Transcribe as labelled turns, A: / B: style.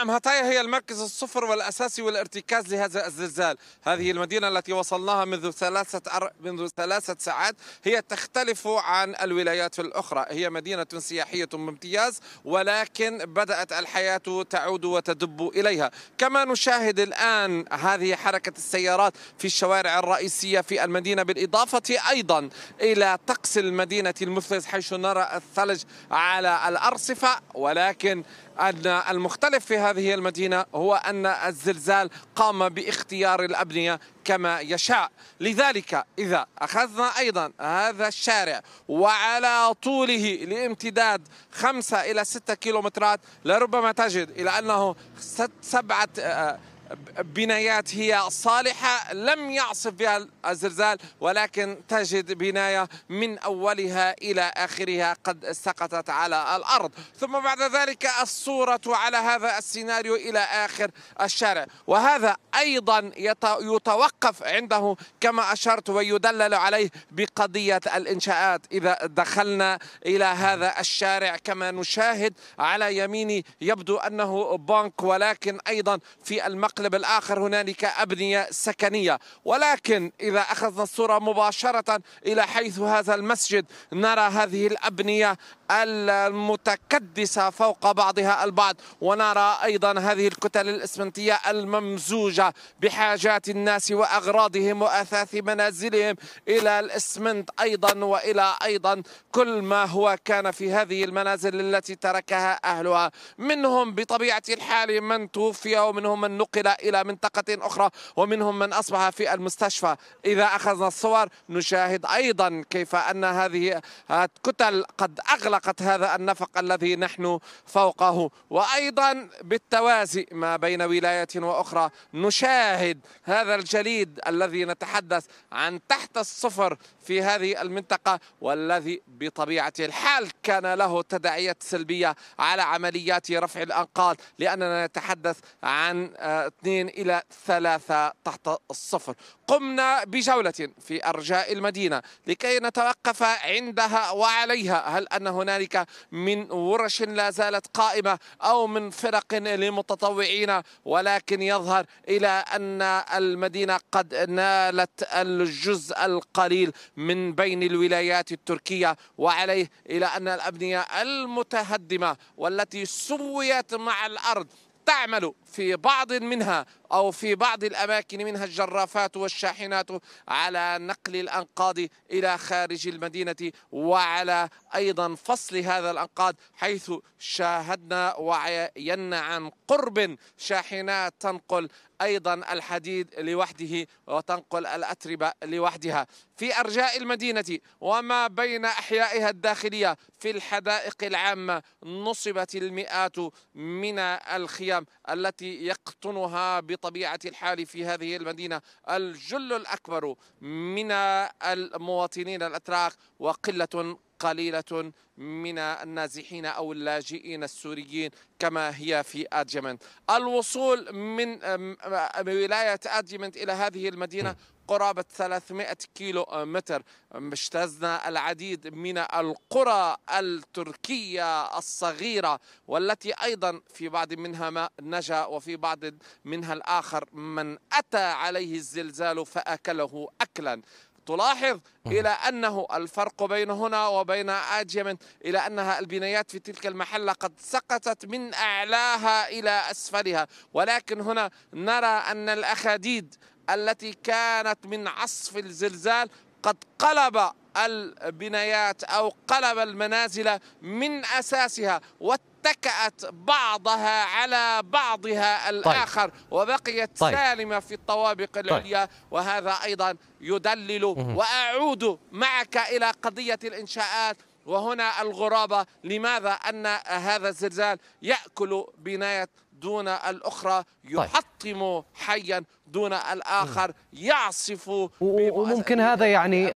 A: نعم، هاتايا هي المركز الصفر والأساسي والارتكاز لهذا الزلزال هذه المدينة التي وصلناها منذ ثلاثة, أر... منذ ثلاثة ساعات هي تختلف عن الولايات الأخرى هي مدينة سياحية بامتياز ولكن بدأت الحياة تعود وتدب إليها كما نشاهد الآن هذه حركة السيارات في الشوارع الرئيسية في المدينة بالإضافة أيضا إلى طقس المدينة المفلس حيث نرى الثلج على الأرصفة ولكن المختلف في هذه المدينة هو أن الزلزال قام باختيار الأبنية كما يشاء لذلك إذا أخذنا أيضا هذا الشارع وعلى طوله لامتداد خمسة إلى ستة كيلومترات لربما تجد إلى أنه سبعة آه، بنايات هي صالحة لم يعصف بها الزلزال ولكن تجد بناية من أولها إلى آخرها قد سقطت على الأرض ثم بعد ذلك الصورة على هذا السيناريو إلى آخر الشارع وهذا أيضا يتوقف عنده كما أشرت ويدلل عليه بقضية الإنشاءات إذا دخلنا إلى هذا الشارع كما نشاهد على يميني يبدو أنه بنك ولكن أيضا في المقر المقلب الآخر هنالك أبنية سكنية ولكن إذا أخذنا الصورة مباشرة إلى حيث هذا المسجد نرى هذه الأبنية المتكدسة فوق بعضها البعض ونرى أيضا هذه الكتل الإسمنتية الممزوجة بحاجات الناس وأغراضهم وأثاث منازلهم إلى الإسمنت أيضا وإلى أيضا كل ما هو كان في هذه المنازل التي تركها أهلها منهم بطبيعة الحال من توفي ومنهم من نقل إلى منطقة أخرى ومنهم من أصبح في المستشفى إذا أخذنا الصور نشاهد أيضا كيف أن هذه الكتل قد أغلى حلقة هذا النفق الذي نحن فوقه وأيضا بالتوازي ما بين ولاية وأخرى نشاهد هذا الجليد الذي نتحدث عن تحت الصفر في هذه المنطقة والذي بطبيعة الحال كان له تداعيات سلبية على عمليات رفع الأنقاض لأننا نتحدث عن 2 آه، إلى 3 تحت الصفر قمنا بجولة في أرجاء المدينة لكي نتوقف عندها وعليها هل أن هنالك من ورش لا زالت قائمة أو من فرق لمتطوعين ولكن يظهر إلى أن المدينة قد نالت الجزء القليل من بين الولايات التركية وعليه إلى أن الأبنية المتهدمة والتي سويت مع الأرض تعمل في بعض منها أو في بعض الأماكن منها الجرافات والشاحنات على نقل الأنقاض إلى خارج المدينة وعلى أيضا فصل هذا الأنقاض حيث شاهدنا وعينا عن قرب شاحنات تنقل أيضا الحديد لوحده وتنقل الأتربة لوحدها في أرجاء المدينة وما بين أحيائها الداخلية في الحدائق العامة نصبت المئات من الخيام التي يقطنها بطبيعة الحال في هذه المدينة الجل الأكبر من المواطنين الأتراك وقلة قليلة من النازحين أو اللاجئين السوريين كما هي في أدجمنت الوصول من ولاية أدجمنت إلى هذه المدينة قرابة 300 كيلو متر اجتزنا العديد من القرى التركية الصغيرة والتي أيضا في بعض منها ما نجا وفي بعض منها الآخر من أتى عليه الزلزال فأكله أكلا تلاحظ آه. إلى أنه الفرق بين هنا وبين اجيمن إلى أنها البنايات في تلك المحلة قد سقطت من أعلاها إلى أسفلها ولكن هنا نرى أن الأخاديد التي كانت من عصف الزلزال قد قلب البنايات او قلب المنازل من اساسها اتكأت بعضها على بعضها طيب. الآخر طيب. وبقيت طيب. سالمة في الطوابق طيب. العليا طيب. وهذا أيضا يدلل وأعود معك إلى قضية الإنشاءات وهنا الغرابة لماذا أن هذا الزلزال يأكل بناية دون الأخرى طيب. يحطم حيا دون الآخر يعصف وممكن هذا يعني